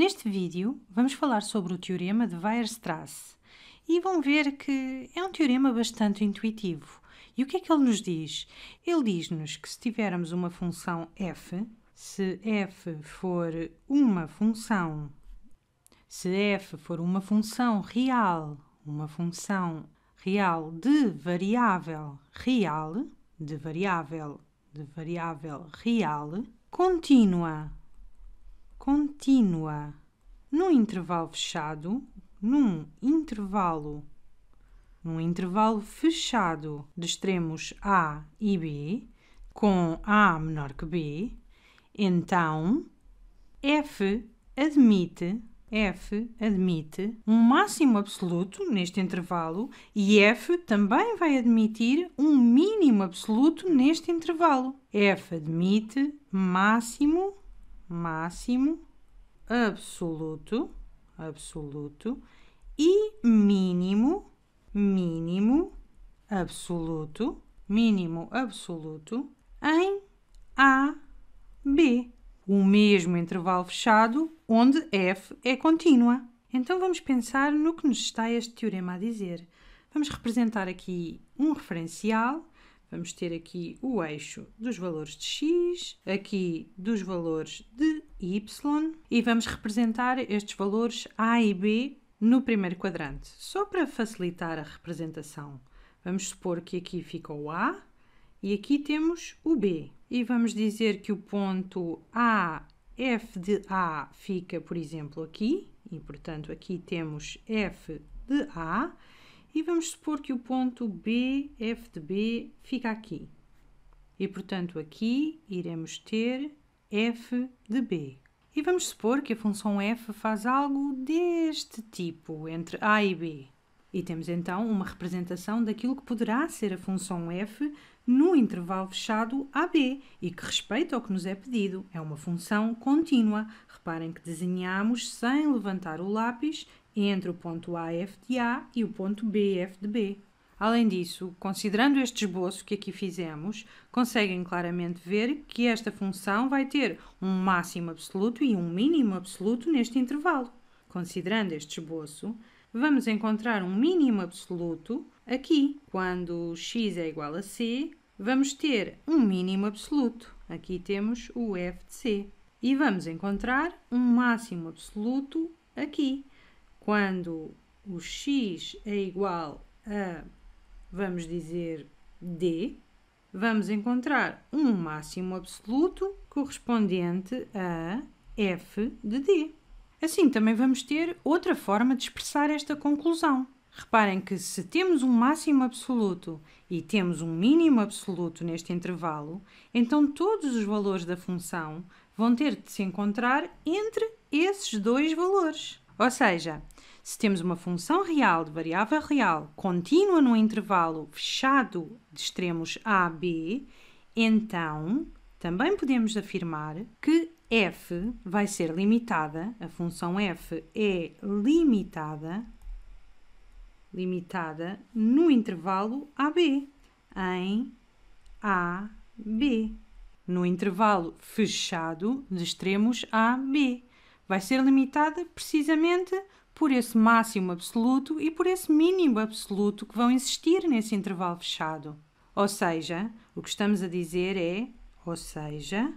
Neste vídeo, vamos falar sobre o teorema de Weierstrass e vão ver que é um teorema bastante intuitivo. E o que é que ele nos diz? Ele diz-nos que se tivermos uma função f, se f for uma função, se f for uma função real, uma função real de variável real, de variável, de variável real, contínua contínua num intervalo fechado, num intervalo num intervalo fechado de extremos A e B, com A menor que B, então F admite F admite um máximo absoluto neste intervalo e F também vai admitir um mínimo absoluto neste intervalo. F admite máximo máximo, absoluto, absoluto e mínimo, mínimo, absoluto, mínimo absoluto em A, B, o mesmo intervalo fechado onde F é contínua. Então vamos pensar no que nos está este teorema a dizer. Vamos representar aqui um referencial Vamos ter aqui o eixo dos valores de x, aqui dos valores de y e vamos representar estes valores a e b no primeiro quadrante. Só para facilitar a representação, vamos supor que aqui fica o a e aqui temos o b. E vamos dizer que o ponto A, f de A fica, por exemplo, aqui, e portanto aqui temos f de A e vamos supor que o ponto B, F de B, fica aqui. E, portanto, aqui iremos ter F de B. E vamos supor que a função F faz algo deste tipo, entre A e B. E temos então uma representação daquilo que poderá ser a função f no intervalo fechado AB e que respeita ao que nos é pedido. É uma função contínua. Reparem que desenhamos sem levantar o lápis entre o ponto A F de A e o ponto B F de B. Além disso, considerando este esboço que aqui fizemos, conseguem claramente ver que esta função vai ter um máximo absoluto e um mínimo absoluto neste intervalo. Considerando este esboço, vamos encontrar um mínimo absoluto aqui. Quando x é igual a c, vamos ter um mínimo absoluto. Aqui temos o f de c. E vamos encontrar um máximo absoluto aqui quando o x é igual a, vamos dizer, d, vamos encontrar um máximo absoluto correspondente a f de d. Assim, também vamos ter outra forma de expressar esta conclusão. Reparem que se temos um máximo absoluto e temos um mínimo absoluto neste intervalo, então todos os valores da função vão ter de se encontrar entre esses dois valores. Ou seja, se temos uma função real de variável real contínua no intervalo fechado de extremos a b, então também podemos afirmar que f vai ser limitada, a função f é limitada, limitada no intervalo AB, em AB, no intervalo fechado de extremos AB vai ser limitada precisamente por esse máximo absoluto e por esse mínimo absoluto que vão existir nesse intervalo fechado. Ou seja, o que estamos a dizer é, ou seja,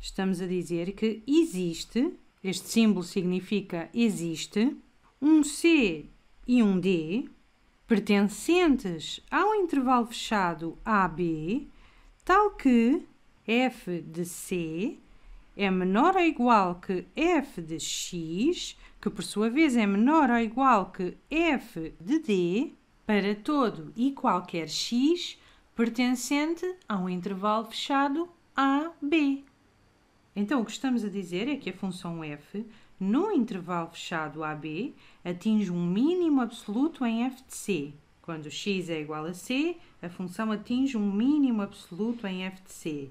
estamos a dizer que existe, este símbolo significa existe, um C e um D pertencentes ao intervalo fechado AB, tal que f de C é menor ou igual que f de x, que por sua vez é menor ou igual que f de d, para todo e qualquer x pertencente a um intervalo fechado AB. Então, o que estamos a dizer é que a função f, no intervalo fechado AB, atinge um mínimo absoluto em f de c. Quando x é igual a c, a função atinge um mínimo absoluto em f de c.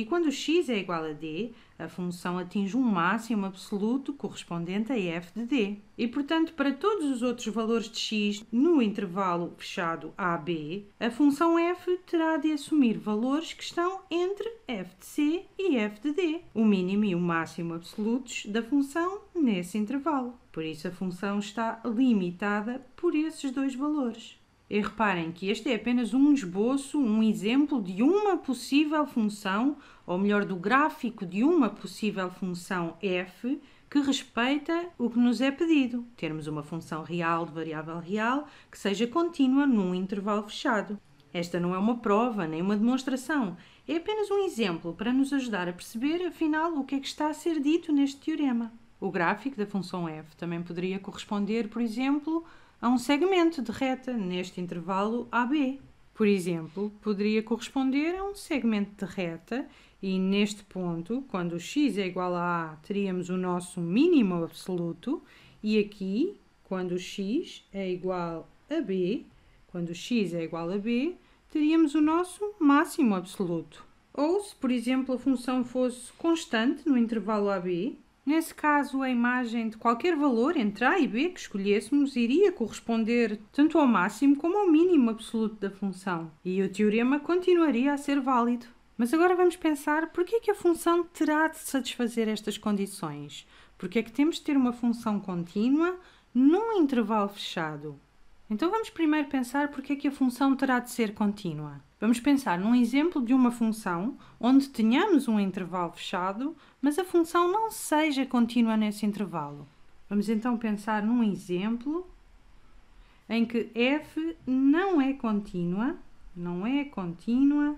E quando x é igual a d, a função atinge um máximo absoluto correspondente a f de d. E, portanto, para todos os outros valores de x no intervalo fechado AB, a função f terá de assumir valores que estão entre f de c e f de d, o mínimo e o máximo absolutos da função nesse intervalo. Por isso, a função está limitada por esses dois valores. E reparem que este é apenas um esboço, um exemplo de uma possível função, ou melhor, do gráfico de uma possível função f que respeita o que nos é pedido. Termos uma função real de variável real que seja contínua num intervalo fechado. Esta não é uma prova nem uma demonstração, é apenas um exemplo para nos ajudar a perceber, afinal, o que é que está a ser dito neste teorema. O gráfico da função f também poderia corresponder, por exemplo, a um segmento de reta neste intervalo AB. Por exemplo, poderia corresponder a um segmento de reta e neste ponto, quando x é igual a a, teríamos o nosso mínimo absoluto e aqui, quando x é igual a b, quando x é igual a b, teríamos o nosso máximo absoluto. Ou se, por exemplo, a função fosse constante no intervalo AB, Nesse caso, a imagem de qualquer valor entre A e B que escolhêssemos iria corresponder tanto ao máximo como ao mínimo absoluto da função, e o teorema continuaria a ser válido. Mas agora vamos pensar por que é que a função terá de satisfazer estas condições? Porque é que temos de ter uma função contínua num intervalo fechado? Então vamos primeiro pensar porque é que a função terá de ser contínua. Vamos pensar num exemplo de uma função onde tenhamos um intervalo fechado, mas a função não seja contínua nesse intervalo. Vamos então pensar num exemplo em que f não é contínua, não é contínua,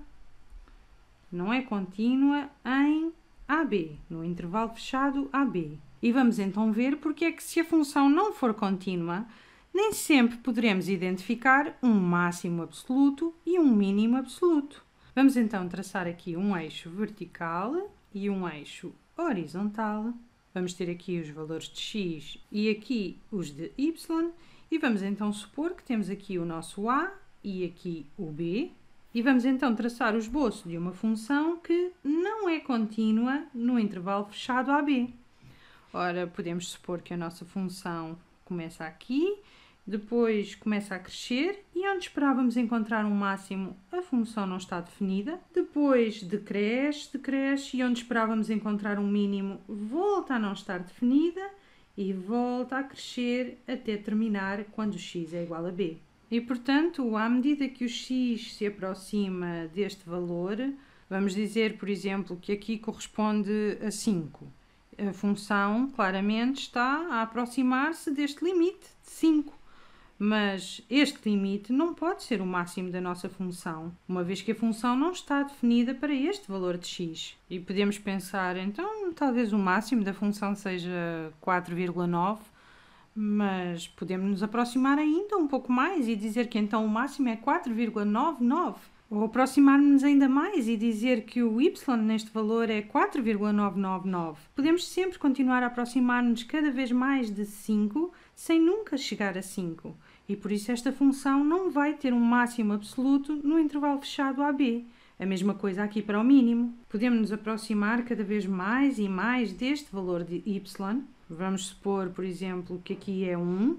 não é contínua em AB, no intervalo fechado AB. E vamos então ver porque é que se a função não for contínua, nem sempre poderemos identificar um máximo absoluto e um mínimo absoluto. Vamos então traçar aqui um eixo vertical e um eixo horizontal. Vamos ter aqui os valores de x e aqui os de y e vamos então supor que temos aqui o nosso a e aqui o b e vamos então traçar o esboço de uma função que não é contínua no intervalo fechado a b. Ora, podemos supor que a nossa função começa aqui depois começa a crescer e onde esperávamos encontrar um máximo, a função não está definida. Depois decresce, decresce e onde esperávamos encontrar um mínimo, volta a não estar definida e volta a crescer até terminar quando x é igual a b. E portanto, à medida que o x se aproxima deste valor, vamos dizer, por exemplo, que aqui corresponde a 5. A função claramente está a aproximar-se deste limite de 5. Mas este limite não pode ser o máximo da nossa função, uma vez que a função não está definida para este valor de x. E podemos pensar, então, talvez o máximo da função seja 4,9, mas podemos nos aproximar ainda um pouco mais e dizer que então o máximo é 4,99. Ou aproximar-nos ainda mais e dizer que o y neste valor é 4,999. Podemos sempre continuar a aproximar-nos cada vez mais de 5 sem nunca chegar a 5 e por isso esta função não vai ter um máximo absoluto no intervalo fechado AB. A mesma coisa aqui para o mínimo. Podemos nos aproximar cada vez mais e mais deste valor de y. Vamos supor, por exemplo, que aqui é 1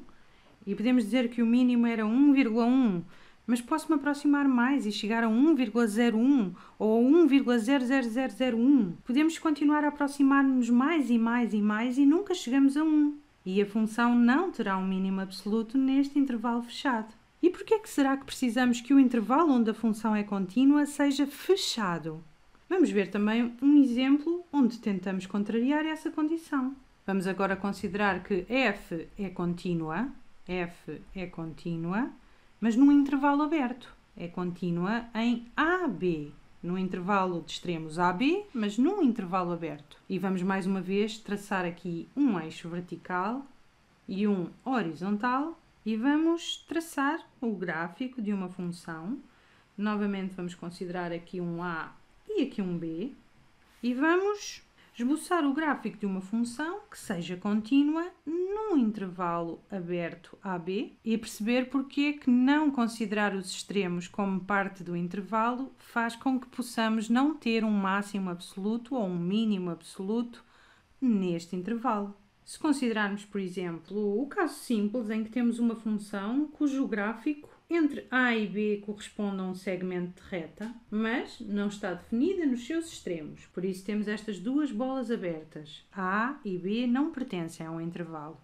e podemos dizer que o mínimo era 1,1, mas posso-me aproximar mais e chegar a 1,01 ou 1,00001. Podemos continuar a aproximar-nos mais e mais e mais e nunca chegamos a 1 e a função não terá um mínimo absoluto neste intervalo fechado. E por que é que será que precisamos que o intervalo onde a função é contínua seja fechado? Vamos ver também um exemplo onde tentamos contrariar essa condição. Vamos agora considerar que f é contínua, f é contínua, mas num intervalo aberto. É contínua em AB no intervalo de extremos a B, mas num intervalo aberto. E vamos mais uma vez traçar aqui um eixo vertical e um horizontal e vamos traçar o gráfico de uma função. Novamente vamos considerar aqui um A e aqui um B e vamos esboçar o gráfico de uma função que seja contínua num intervalo aberto AB e perceber porque é que não considerar os extremos como parte do intervalo faz com que possamos não ter um máximo absoluto ou um mínimo absoluto neste intervalo. Se considerarmos, por exemplo, o caso simples em que temos uma função cujo gráfico entre A e B corresponde a um segmento de reta, mas não está definida nos seus extremos. Por isso temos estas duas bolas abertas. A e B não pertencem a um intervalo.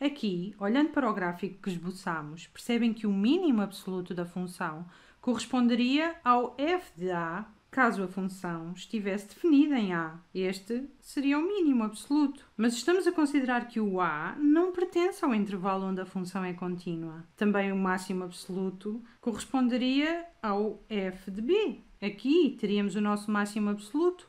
Aqui, olhando para o gráfico que esboçamos, percebem que o mínimo absoluto da função corresponderia ao f de A caso a função estivesse definida em A. Este seria o mínimo absoluto. Mas estamos a considerar que o A não pertence ao intervalo onde a função é contínua. Também o máximo absoluto corresponderia ao f de B. Aqui teríamos o nosso máximo absoluto,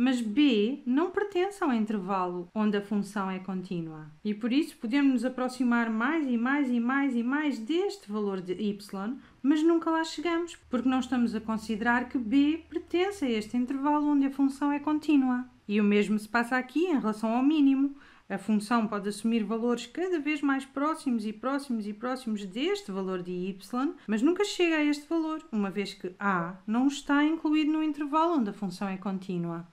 mas b não pertence ao intervalo onde a função é contínua. E por isso podemos nos aproximar mais e mais e mais e mais deste valor de y, mas nunca lá chegamos, porque não estamos a considerar que b pertence a este intervalo onde a função é contínua. E o mesmo se passa aqui em relação ao mínimo. A função pode assumir valores cada vez mais próximos e próximos e próximos deste valor de y, mas nunca chega a este valor, uma vez que a não está incluído no intervalo onde a função é contínua.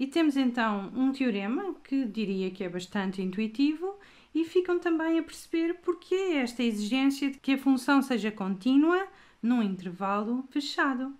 E temos então um teorema que diria que é bastante intuitivo e ficam também a perceber porque esta exigência de que a função seja contínua num intervalo fechado.